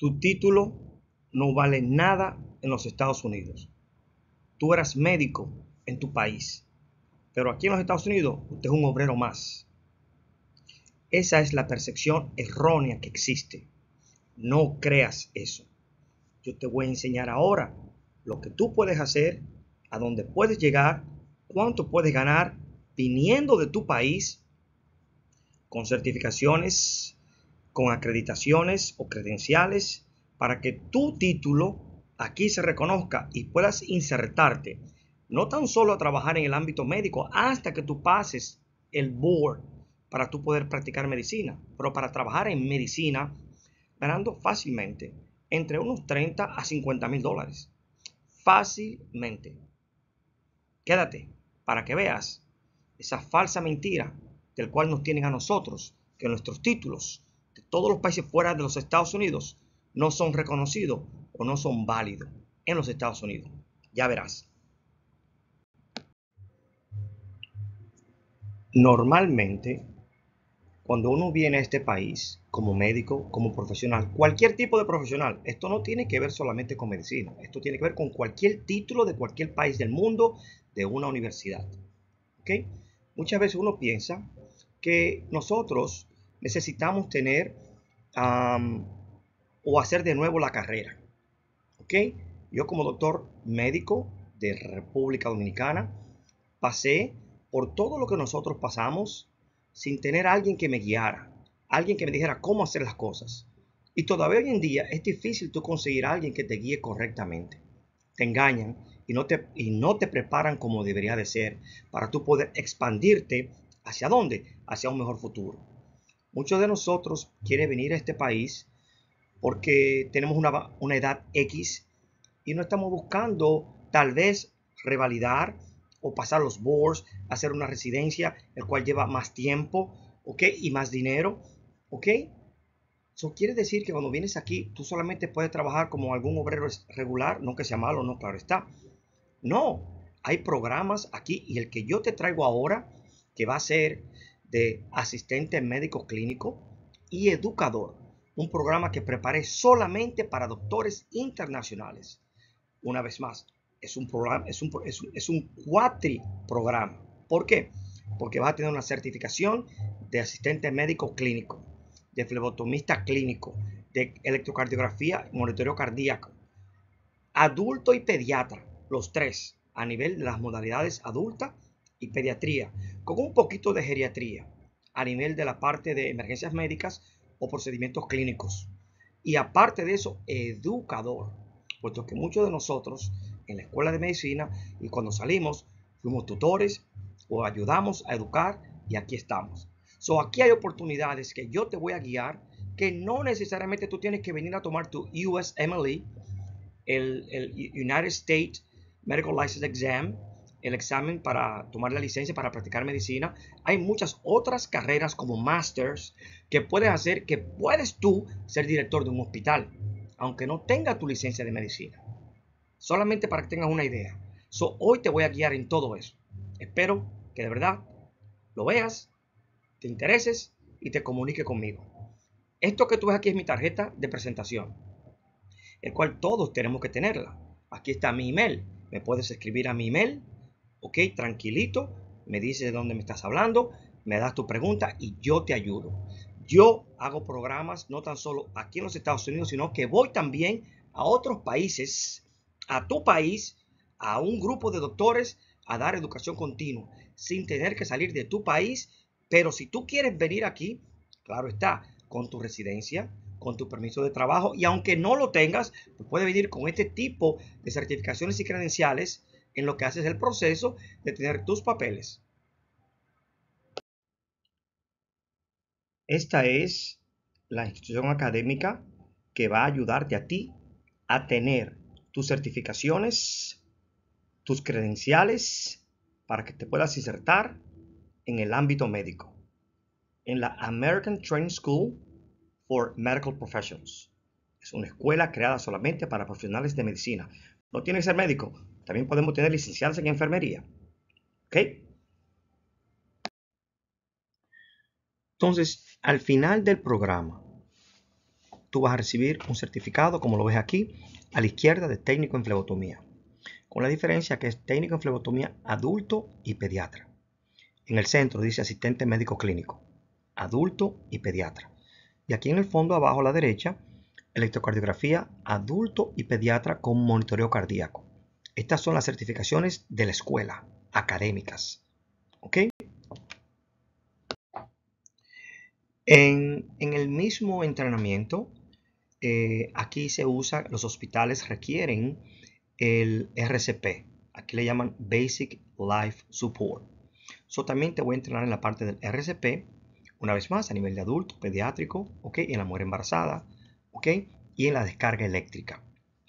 Tu título no vale nada en los Estados Unidos. Tú eras médico en tu país, pero aquí en los Estados Unidos usted es un obrero más. Esa es la percepción errónea que existe. No creas eso. Yo te voy a enseñar ahora lo que tú puedes hacer, a dónde puedes llegar, cuánto puedes ganar viniendo de tu país con certificaciones con acreditaciones o credenciales para que tu título aquí se reconozca y puedas insertarte, no tan solo a trabajar en el ámbito médico, hasta que tú pases el board para tú poder practicar medicina, pero para trabajar en medicina ganando fácilmente entre unos 30 a 50 mil dólares. Fácilmente. Quédate para que veas esa falsa mentira del cual nos tienen a nosotros, que nuestros títulos todos los países fuera de los Estados Unidos no son reconocidos o no son válidos en los Estados Unidos. Ya verás. Normalmente, cuando uno viene a este país como médico, como profesional, cualquier tipo de profesional, esto no tiene que ver solamente con medicina, esto tiene que ver con cualquier título de cualquier país del mundo, de una universidad. Muchas veces uno piensa que nosotros necesitamos tener o hacer de nuevo la carrera. ¿Ok? Yo como doctor médico de República Dominicana pasé por todo lo que nosotros pasamos sin tener alguien que me guiara, alguien que me dijera cómo hacer las cosas. Y todavía hoy en día es difícil tú conseguir a alguien que te guíe correctamente. Te engañan y no te, y no te preparan como debería de ser para tú poder expandirte hacia dónde, hacia un mejor futuro. Muchos de nosotros quieren venir a este país porque tenemos una, edad X y no estamos buscando tal vez revalidar o pasar los boards, hacer una residencia, el cual lleva más tiempo, ¿ok? Y más dinero, ¿ok? Eso quiere decir que cuando vienes aquí, tú solamente puedes trabajar como algún obrero regular, no que sea malo, no, claro está. No, hay programas aquí y el que yo te traigo ahora, que va a ser de asistente médico clínico y educador, un programa que prepare solamente para doctores internacionales. Una vez más, es un, programa, es un, cuatri programa. ¿Por qué? Porque vas a tener una certificación de asistente médico clínico, de flebotomista clínico, de electrocardiografía, monitoreo cardíaco, adulto y pediatra, los tres, a nivel de las modalidades adulta y pediatría, con un poquito de geriatría a nivel de la parte de emergencias médicas o procedimientos clínicos. Y aparte de eso, educador, puesto que muchos de nosotros en la escuela de medicina y cuando salimos fuimos tutores o ayudamos a educar y aquí estamos. So, aquí hay oportunidades que yo te voy a guiar que no necesariamente tú tienes que venir a tomar tu USMLE, el, el United States Medical License Exam, el examen para tomar la licencia para practicar medicina. Hay muchas otras carreras como masters que puedes hacer que puedes tú ser director de un hospital, aunque no tenga tu licencia de medicina. Solamente para que tengas una idea. So, hoy te voy a guiar en todo eso. Espero que de verdad lo veas, te intereses y te comunique conmigo. Esto que tú ves aquí es mi tarjeta de presentación, el cual todos tenemos que tenerla. Aquí está mi email. Me puedes escribir a mi email ¿ok? Tranquilito, me dices de dónde me estás hablando, me das tu pregunta y yo te ayudo. Yo hago programas no tan solo aquí en los Estados Unidos, sino que voy también a otros países, a tu país, a un grupo de doctores a dar educación continua, sin tener que salir de tu país. Pero si tú quieres venir aquí, claro está, con tu residencia, con tu permiso de trabajo, y aunque no lo tengas, pues puedes venir con este tipo de certificaciones y credenciales en lo que haces el proceso de tener tus papeles. Esta es la institución académica que va a ayudarte a ti a tener tus certificaciones, tus credenciales, para que te puedas insertar en el ámbito médico, en la American Training School for Medical Professions. Es una escuela creada solamente para profesionales de medicina. No tiene que ser médico, también podemos tener licenciados en enfermería. ¿Ok? Entonces, al final del programa, tú vas a recibir un certificado, como lo ves aquí, a la izquierda de técnico en flebotomía, con la diferencia que es técnico en flebotomía adulto y pediatra. En el centro dice asistente médico clínico, adulto y pediatra. Y aquí en el fondo, abajo a la derecha, electrocardiografía adulto y pediatra con monitoreo cardíaco. Estas son las certificaciones de la escuela, académicas. ¿Ok? En, el mismo entrenamiento, eh, aquí se usa, los hospitales requieren el RCP. Aquí le llaman Basic Life Support. So, también te voy a entrenar en la parte del RCP, una vez más, a nivel de adulto, pediátrico, ¿ok? En la mujer embarazada, ¿ok? Y en la descarga eléctrica,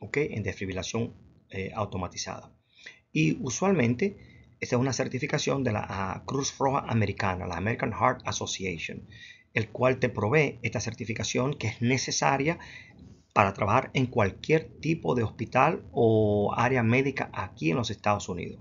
¿ok? En desfibrilación eh, automatizada. Y usualmente esta es una certificación de la ah, Cruz Roja Americana, la American Heart Association, el cual te provee esta certificación que es necesaria para trabajar en cualquier tipo de hospital o área médica aquí en los Estados Unidos.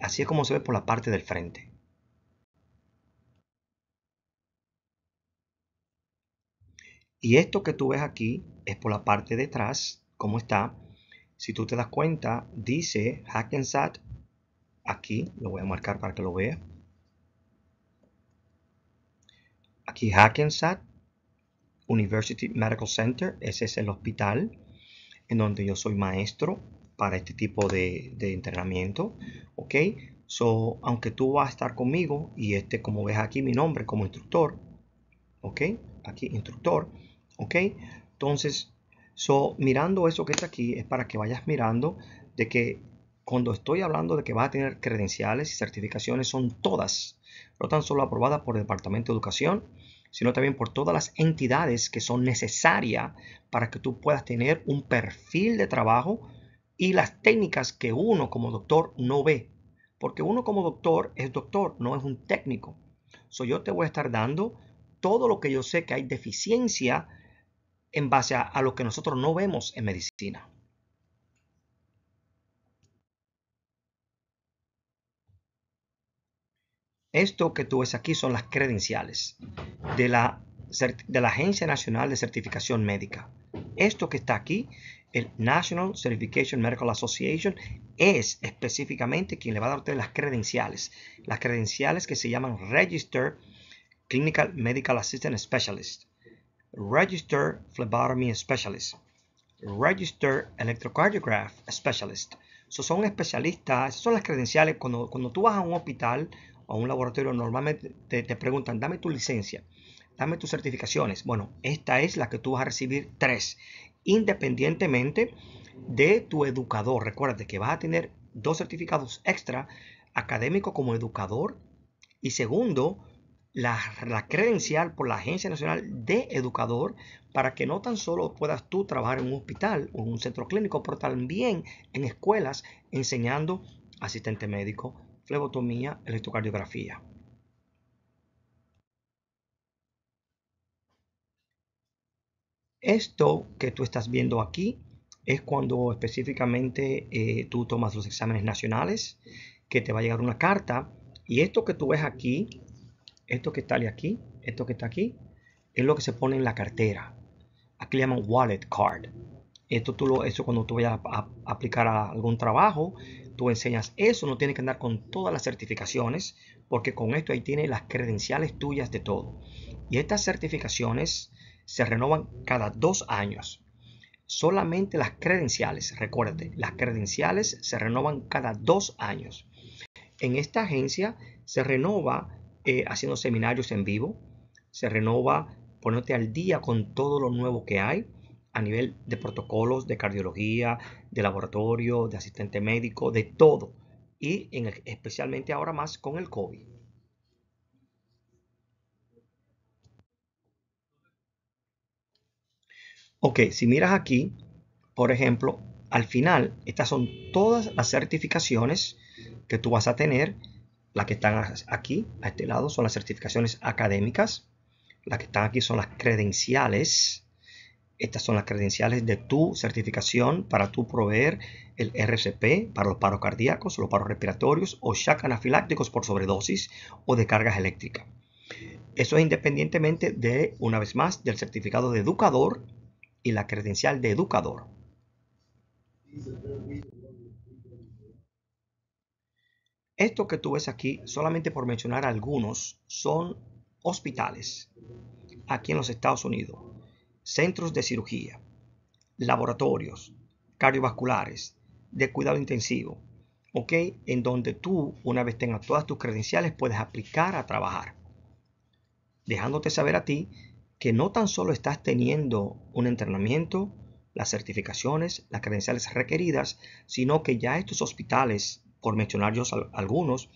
así es como se ve por la parte del frente. Y esto que tú ves aquí es por la parte de atrás, como está, si tú te das cuenta, dice Hackensat aquí, lo voy a marcar para que lo vea. Aquí Hackensat University Medical Center, ese es el hospital en donde yo soy maestro para este tipo de, de entrenamiento, ¿ok? So, aunque tú vas a estar conmigo y este, como ves aquí, mi nombre como instructor, ¿ok? Aquí, instructor, ¿ok? Entonces, So, mirando eso que está aquí es para que vayas mirando de que cuando estoy hablando de que va a tener credenciales y certificaciones son todas, no tan solo aprobadas por el Departamento de Educación, sino también por todas las entidades que son necesarias para que tú puedas tener un perfil de trabajo y las técnicas que uno como doctor no ve. Porque uno como doctor es doctor, no es un técnico. So, yo te voy a estar dando todo lo que yo sé que hay deficiencia en base a, lo que nosotros no vemos en medicina. Esto que tú ves aquí son las credenciales de la, de la Agencia Nacional de Certificación Médica. Esto que está aquí, el National Certification Medical Association, es específicamente quien le va a dar las credenciales. Las credenciales que se llaman Register Clinical Medical Assistant Specialist. Register phlebotomy specialist, register electrocardiograph specialist. son especialistas, son las credenciales. Cuando, tú vas a un hospital o a un laboratorio, normalmente te, preguntan, dame tu licencia, dame tus certificaciones. Bueno, esta es la que tú vas a recibir tres, independientemente de tu educador. recuerda que vas a tener dos certificados extra, académico como educador y segundo, la, credencial por la Agencia Nacional de Educador para que no tan solo puedas tú trabajar en un hospital o en un centro clínico, pero también en escuelas enseñando asistente médico, flebotomía, electrocardiografía. Esto que tú estás viendo aquí es cuando específicamente eh, tú tomas los exámenes nacionales, que te va a llegar una carta. Y esto que tú ves aquí esto que está aquí, esto que está aquí, es lo que se pone en la cartera. Aquí le llaman wallet card. Esto tú lo, eso cuando tú vayas a, aplicar a algún trabajo, tú enseñas eso, no tiene que andar con todas las certificaciones, porque con esto ahí tiene las credenciales tuyas de todo. Y estas certificaciones se renovan cada dos años. Solamente las credenciales, recuérdate, las credenciales se renovan cada dos años. En esta agencia se renova eh, haciendo seminarios en vivo, se renova ponerte al día con todo lo nuevo que hay a nivel de protocolos, de cardiología, de laboratorio, de asistente médico, de todo. Y en, especialmente ahora más con el COVID. Ok, si miras aquí, por ejemplo, al final, estas son todas las certificaciones que tú vas a tener las que están aquí, a este lado, son las certificaciones académicas. Las que están aquí son las credenciales. Estas son las credenciales de tu certificación para tu proveer el RCP para los paros cardíacos, los paros respiratorios o shock anafilácticos por sobredosis o de cargas eléctricas. Eso es independientemente de, una vez más, del certificado de educador y la credencial de educador. Esto que tú ves aquí, solamente por mencionar algunos, son hospitales aquí en los Estados Unidos, centros de cirugía, laboratorios cardiovasculares, de cuidado intensivo, ¿ok? En donde tú, una vez tengas todas tus credenciales, puedes aplicar a trabajar, dejándote saber a ti que no tan solo estás teniendo un entrenamiento, las certificaciones, las credenciales requeridas, sino que ya estos hospitales por mencionar yo algunos,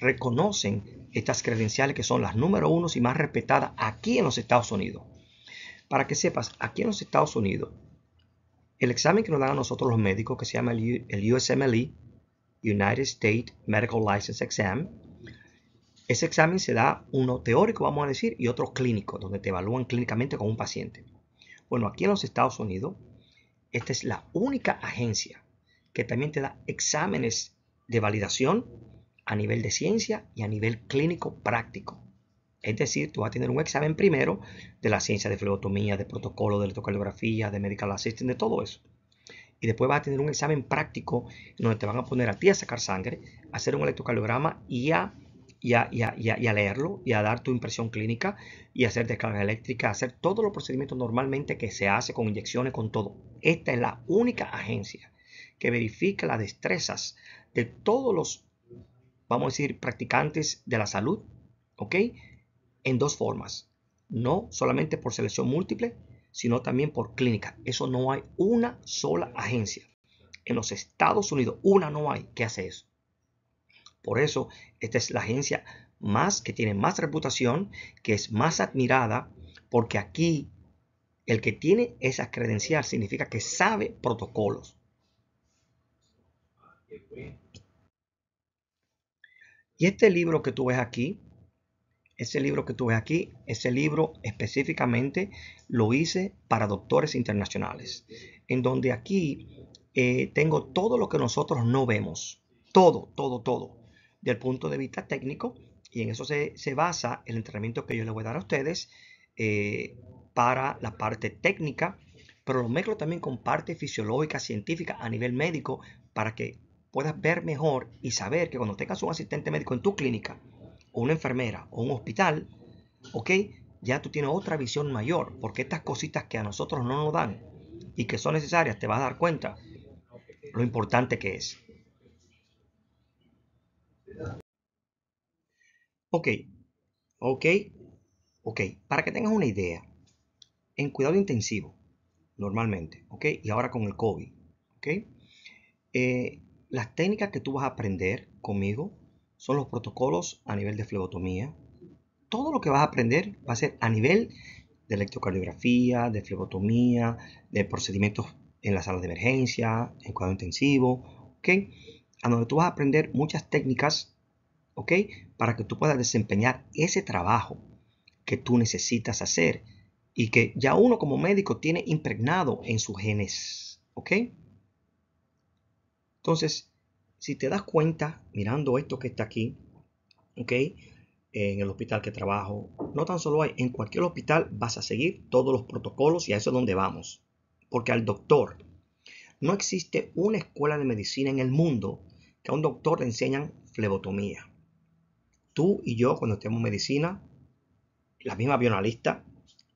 reconocen estas credenciales que son las número uno y más respetadas aquí en los Estados Unidos. Para que sepas, aquí en los Estados Unidos, el examen que nos dan a nosotros los médicos, que se llama el USMLE, United States Medical License Exam, ese examen se da uno teórico, vamos a decir, y otro clínico, donde te evalúan clínicamente con un paciente. Bueno, aquí en los Estados Unidos, esta es la única agencia que también te da exámenes de validación a nivel de ciencia y a nivel clínico práctico. Es decir, tú vas a tener un examen primero de la ciencia de flebotomía, de protocolo, de electrocardiografía, de medical assisting, de todo eso. Y después vas a tener un examen práctico donde te van a poner a ti a sacar sangre, a hacer un electrocardiograma y a, a, leerlo y a dar tu impresión clínica y hacer descarga eléctrica, hacer todos los procedimientos normalmente que se hace con inyecciones, con todo. Esta es la única agencia que verifica las destrezas de todos los, vamos a decir, practicantes de la salud, ¿ok? En dos formas. No solamente por selección múltiple, sino también por clínica. Eso no hay una sola agencia. En los Estados Unidos, una no hay que hace eso. Por eso, esta es la agencia más que tiene más reputación, que es más admirada, porque aquí el que tiene esa credencial significa que sabe protocolos. Ah, y este libro que tú ves aquí, ese libro que tú ves aquí, ese libro específicamente lo hice para doctores internacionales, en donde aquí eh, tengo todo lo que nosotros no vemos, todo, todo, todo, del punto de vista técnico, y en eso se, basa el entrenamiento que yo les voy a dar a ustedes eh, para la parte técnica, pero lo mezclo también con parte fisiológica, científica, a nivel médico, para que puedas ver mejor y saber que cuando tengas un asistente médico en tu clínica, o una enfermera, o un hospital, ¿ok? Ya tú tienes otra visión mayor, porque estas cositas que a nosotros no nos dan y que son necesarias, te vas a dar cuenta lo importante que es. Ok, ok, ok. Para que tengas una idea, en cuidado intensivo, normalmente, ok, y ahora con el COVID, ok, eh, las técnicas que tú vas a aprender conmigo son los protocolos a nivel de flebotomía. Todo lo que vas a aprender va a ser a nivel de electrocardiografía, de flebotomía, de procedimientos en las salas de emergencia, en cuadro intensivo, ¿ok? A donde tú vas a aprender muchas técnicas, ¿ok? Para que tú puedas desempeñar ese trabajo que tú necesitas hacer y que ya uno como médico tiene impregnado en sus genes, ¿ok? Entonces, si te das cuenta, mirando esto que está aquí, ¿ok? En el hospital que trabajo, no tan solo hay, en cualquier hospital vas a seguir todos los protocolos y a eso es donde vamos. Porque al doctor, no existe una escuela de medicina en el mundo que a un doctor le enseñan flebotomía. Tú y yo, cuando estemos medicina, la misma bionalista,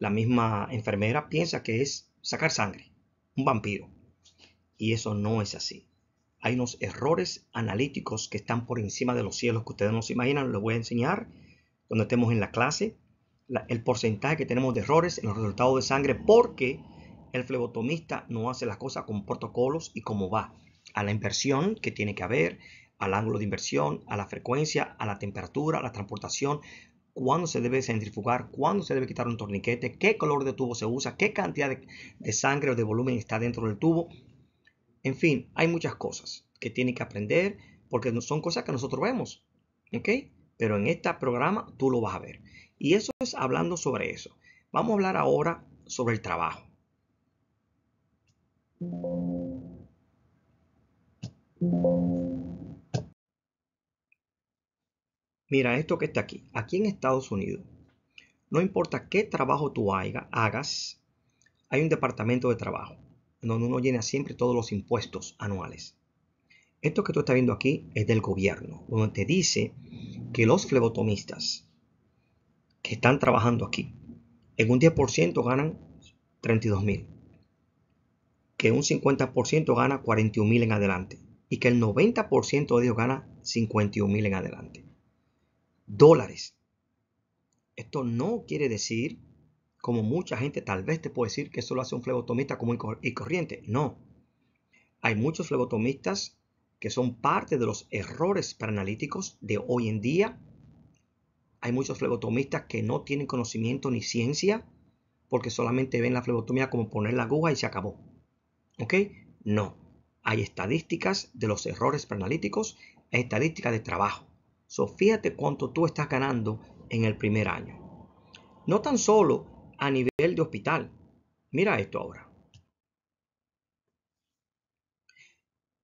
la misma enfermera, piensa que es sacar sangre, un vampiro. Y eso no es así hay unos errores analíticos que están por encima de los cielos que ustedes no se imaginan, les voy a enseñar cuando estemos en la clase, el porcentaje que tenemos de errores en los resultados de sangre, porque el flebotomista no hace las cosas con protocolos y cómo va, a la inversión que tiene que haber, al ángulo de inversión, a la frecuencia, a la temperatura, a la transportación, cuándo se debe centrifugar, cuándo se debe quitar un torniquete, qué color de tubo se usa, qué cantidad de, sangre o de volumen está dentro del tubo. En fin, hay muchas cosas que tiene que aprender porque son cosas que nosotros vemos. ¿Ok? Pero en este programa tú lo vas a ver. Y eso es hablando sobre eso. Vamos a hablar ahora sobre el trabajo. Mira esto que está aquí. Aquí en Estados Unidos, no importa qué trabajo tú hagas, hay un departamento de trabajo donde uno llena siempre todos los impuestos anuales. Esto que tú estás viendo aquí es del gobierno, donde te dice que los flebotomistas que están trabajando aquí, en un 10% ganan 32 mil, que un 50% gana 41 mil en adelante y que el 90% de ellos gana 51 mil en adelante. Dólares. Esto no quiere decir como mucha gente tal vez te puede decir que solo hace un flebotomista común y corriente. No. Hay muchos flebotomistas que son parte de los errores paranalíticos de hoy en día. Hay muchos flebotomistas que no tienen conocimiento ni ciencia porque solamente ven la flebotomía como poner la aguja y se acabó. ¿Ok? No. Hay estadísticas de los errores paranalíticos, estadísticas de trabajo. So, fíjate cuánto tú estás ganando en el primer año. No tan solo a nivel de hospital. Mira esto ahora.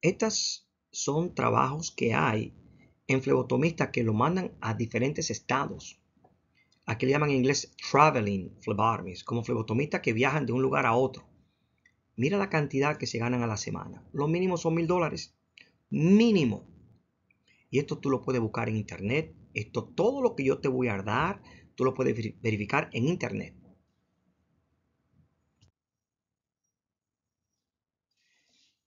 Estos son trabajos que hay en flebotomistas que lo mandan a diferentes estados. Aquí le llaman en inglés traveling phlebotomists, como flebotomistas que viajan de un lugar a otro. Mira la cantidad que se ganan a la semana. Los mínimos son mil dólares. Mínimo. Y esto tú lo puedes buscar en internet. Esto, todo lo que yo te voy a dar, tú lo puedes verificar en internet.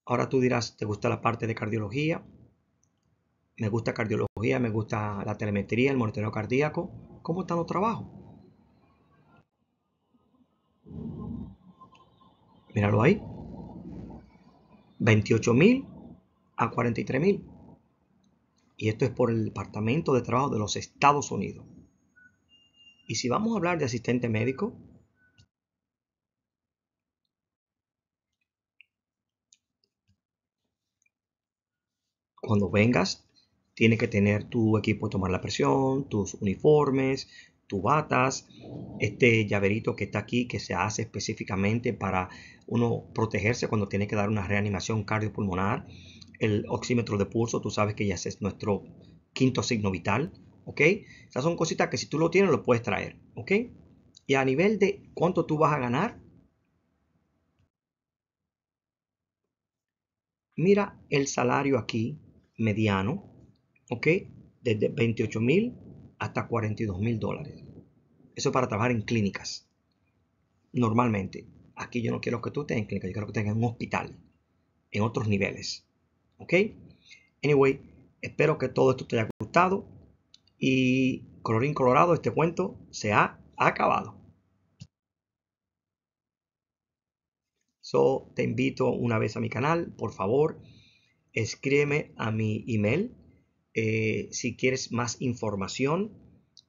Ahora tú dirás, ¿te gusta la parte de cardiología? Me gusta cardiología, me gusta la telemetría, el monitoreo cardíaco. ¿Cómo están los trabajos? Míralo ahí. 28.000 a 43.000. Y esto es por el Departamento de Trabajo de los Estados Unidos. Y si vamos a hablar de asistente médico, cuando vengas, tiene que tener tu equipo de tomar la presión, tus uniformes, tus batas, este llaverito que está aquí que se hace específicamente para uno protegerse cuando tiene que dar una reanimación cardiopulmonar, el oxímetro de pulso, tú sabes que ya es nuestro quinto signo vital, ¿ok? Esas son cositas que si tú lo tienes lo puedes traer, ¿ok? Y a nivel de cuánto tú vas a ganar, mira el salario aquí mediano, ¿ok? Desde 28 mil hasta 42 mil dólares. Eso para trabajar en clínicas. Normalmente, aquí yo no quiero que tú estés en clínica, yo quiero que tengas un hospital, en otros niveles, ¿ok? Anyway, espero que todo esto te haya gustado y colorín colorado, este cuento se ha acabado. So, te invito una vez a mi canal, por favor escríbeme a mi email. Eh, si quieres más información,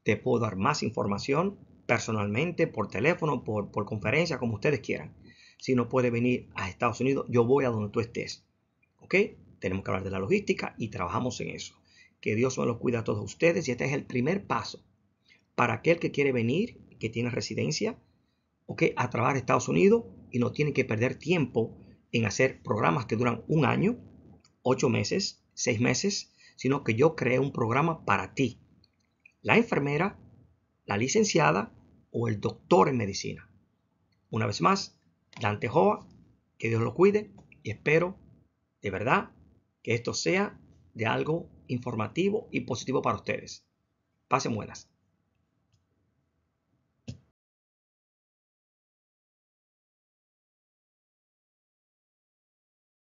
te puedo dar más información personalmente, por teléfono, por, por conferencia, como ustedes quieran. Si no puede venir a Estados Unidos, yo voy a donde tú estés. ¿Ok? Tenemos que hablar de la logística y trabajamos en eso. Que Dios los cuida a todos ustedes y este es el primer paso para aquel que quiere venir, que tiene residencia, ¿ok? A trabajar en Estados Unidos y no tiene que perder tiempo en hacer programas que duran un año ocho meses, seis meses, sino que yo creé un programa para ti. La enfermera, la licenciada o el doctor en medicina. Una vez más, Dante Joa, que Dios lo cuide y espero de verdad que esto sea de algo informativo y positivo para ustedes. Pasen buenas.